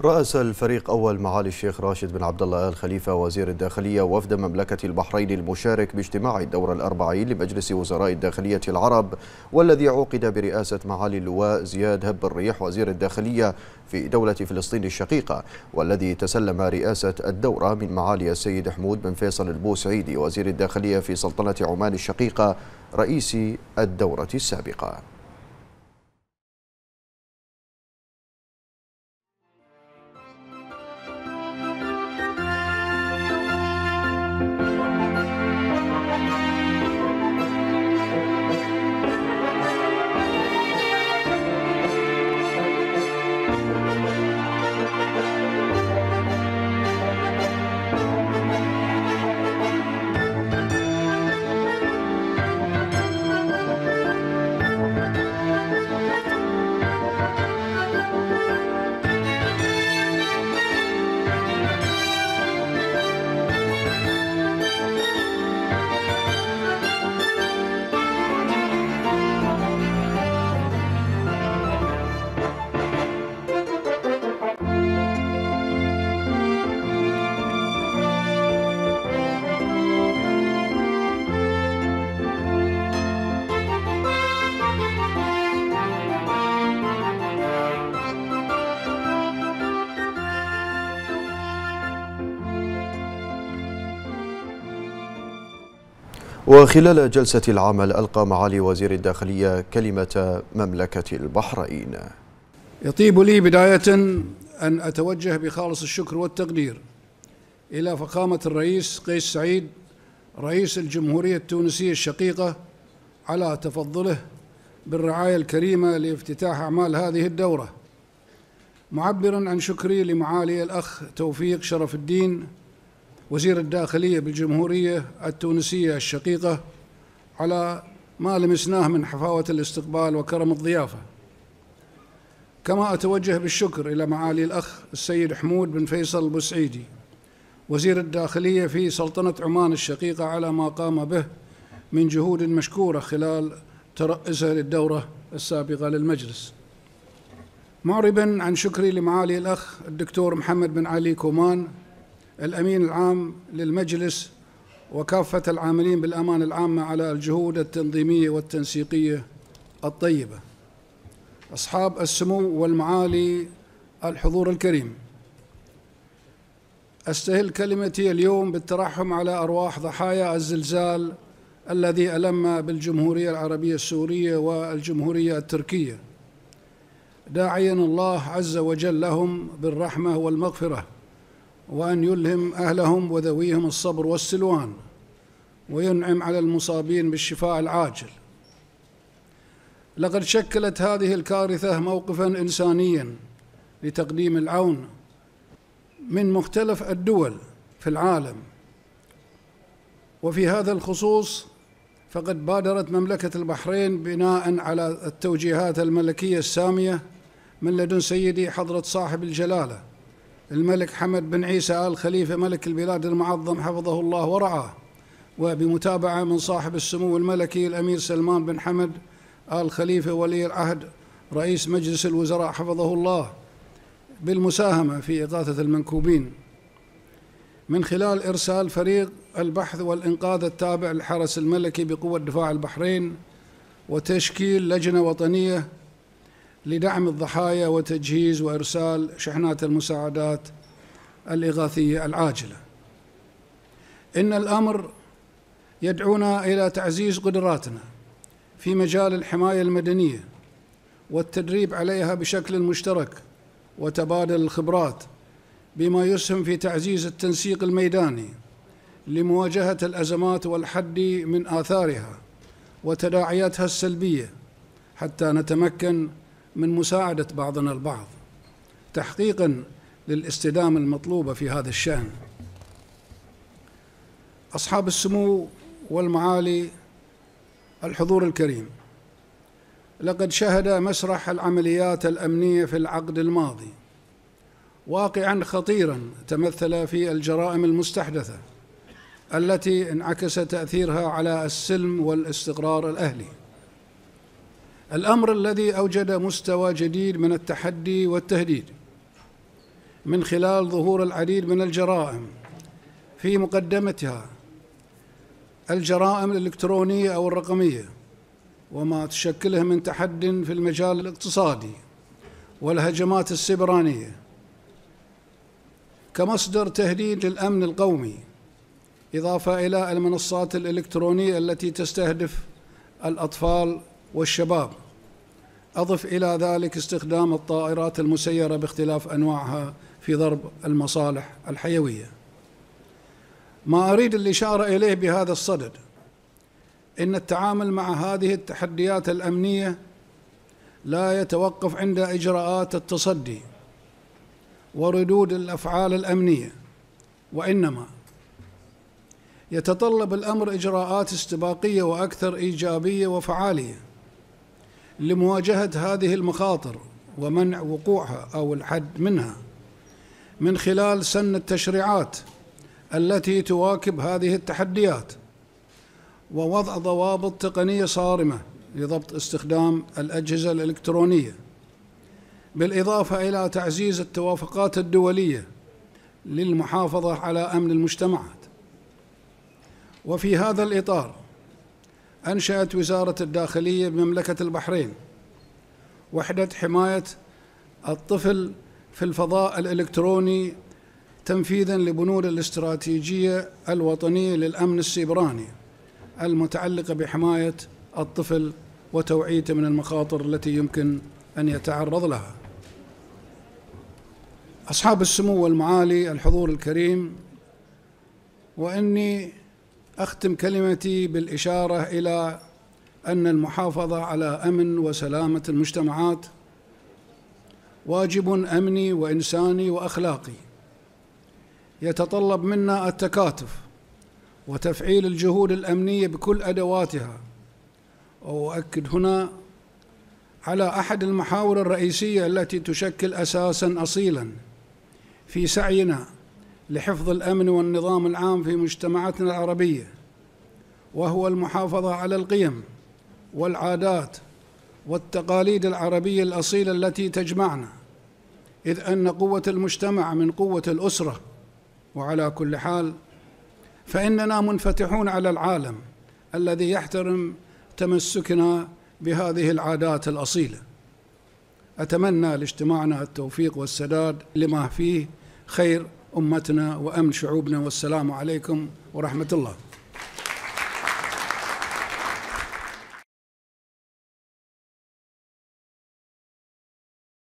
رأس الفريق أول معالي الشيخ راشد بن عبد الله آل خليفة وزير الداخلية وفد مملكة البحرين المشارك باجتماع الدورة الأربعين لمجلس وزراء الداخلية العرب والذي عقد برئاسة معالي اللواء زياد هب الريح وزير الداخلية في دولة فلسطين الشقيقة والذي تسلم رئاسة الدورة من معالي السيد حمود بن فيصل البوسعيدي وزير الداخلية في سلطنة عمان الشقيقة رئيس الدورة السابقة وخلال جلسة العمل ألقى معالي وزير الداخلية كلمة مملكة البحرين يطيب لي بداية أن أتوجه بخالص الشكر والتقدير إلى فخامة الرئيس قيس سعيد رئيس الجمهورية التونسية الشقيقة على تفضله بالرعاية الكريمة لافتتاح أعمال هذه الدورة معبرا عن شكري لمعالي الأخ توفيق شرف الدين وزير الداخلية بالجمهورية التونسية الشقيقة على ما لمسناه من حفاوة الاستقبال وكرم الضيافة كما أتوجه بالشكر إلى معالي الأخ السيد حمود بن فيصل البوسعيدي وزير الداخلية في سلطنة عمان الشقيقة على ما قام به من جهود مشكورة خلال ترأسه للدورة السابقة للمجلس معربا عن شكري لمعالي الأخ الدكتور محمد بن علي كومان الأمين العام للمجلس وكافة العاملين بالأمانة العامة على الجهود التنظيمية والتنسيقية الطيبة أصحاب السمو والمعالي الحضور الكريم أستهل كلمتي اليوم بالترحم على أرواح ضحايا الزلزال الذي ألم بالجمهورية العربية السورية والجمهورية التركية داعيا الله عز وجل لهم بالرحمة والمغفرة وأن يلهم أهلهم وذويهم الصبر والسلوان وينعم على المصابين بالشفاء العاجل لقد شكلت هذه الكارثة موقفا إنسانيا لتقديم العون من مختلف الدول في العالم وفي هذا الخصوص فقد بادرت مملكة البحرين بناء على التوجيهات الملكية السامية من لدن سيدي حضرة صاحب الجلالة الملك حمد بن عيسى آل خليفة ملك البلاد المعظم حفظه الله ورعاه وبمتابعة من صاحب السمو الملكي الأمير سلمان بن حمد آل خليفة ولي العهد رئيس مجلس الوزراء حفظه الله بالمساهمة في إغاثة المنكوبين من خلال إرسال فريق البحث والإنقاذ التابع للحرس الملكي بقوة دفاع البحرين وتشكيل لجنة وطنية لدعم الضحايا وتجهيز وارسال شحنات المساعدات الاغاثيه العاجله. ان الامر يدعونا الى تعزيز قدراتنا في مجال الحمايه المدنيه والتدريب عليها بشكل مشترك وتبادل الخبرات بما يسهم في تعزيز التنسيق الميداني لمواجهه الازمات والحد من اثارها وتداعياتها السلبيه حتى نتمكن من مساعدة بعضنا البعض تحقيقا للاستدامة المطلوبة في هذا الشأن أصحاب السمو والمعالي الحضور الكريم لقد شهد مسرح العمليات الأمنية في العقد الماضي واقعا خطيرا تمثل في الجرائم المستحدثة التي انعكس تأثيرها على السلم والاستقرار الأهلي الأمر الذي أوجد مستوى جديد من التحدي والتهديد من خلال ظهور العديد من الجرائم في مقدمتها الجرائم الإلكترونية أو الرقمية وما تشكله من تحد في المجال الاقتصادي والهجمات السبرانية كمصدر تهديد للأمن القومي إضافة إلى المنصات الإلكترونية التي تستهدف الأطفال والشباب أضف إلى ذلك استخدام الطائرات المسيرة باختلاف أنواعها في ضرب المصالح الحيوية ما أريد الإشارة إليه بهذا الصدد إن التعامل مع هذه التحديات الأمنية لا يتوقف عند إجراءات التصدي وردود الأفعال الأمنية وإنما يتطلب الأمر إجراءات استباقية وأكثر إيجابية وفعالية لمواجهة هذه المخاطر ومنع وقوعها أو الحد منها من خلال سن التشريعات التي تواكب هذه التحديات ووضع ضوابط تقنية صارمة لضبط استخدام الأجهزة الإلكترونية بالإضافة إلى تعزيز التوافقات الدولية للمحافظة على أمن المجتمعات وفي هذا الإطار أنشأت وزارة الداخلية بمملكة البحرين وحدة حماية الطفل في الفضاء الإلكتروني تنفيذا لبنود الاستراتيجية الوطنية للأمن السيبراني المتعلقة بحماية الطفل وتوعيته من المخاطر التي يمكن أن يتعرض لها أصحاب السمو والمعالي الحضور الكريم وإني اختم كلمتي بالاشاره الى ان المحافظه على امن وسلامه المجتمعات واجب امني وانساني واخلاقي يتطلب منا التكاتف وتفعيل الجهود الامنيه بكل ادواتها واؤكد هنا على احد المحاور الرئيسيه التي تشكل اساسا اصيلا في سعينا لحفظ الامن والنظام العام في مجتمعاتنا العربيه وهو المحافظه على القيم والعادات والتقاليد العربيه الاصيله التي تجمعنا اذ ان قوه المجتمع من قوه الاسره وعلى كل حال فاننا منفتحون على العالم الذي يحترم تمسكنا بهذه العادات الاصيله اتمنى لاجتماعنا التوفيق والسداد لما فيه خير امتنا وامن شعوبنا والسلام عليكم ورحمه الله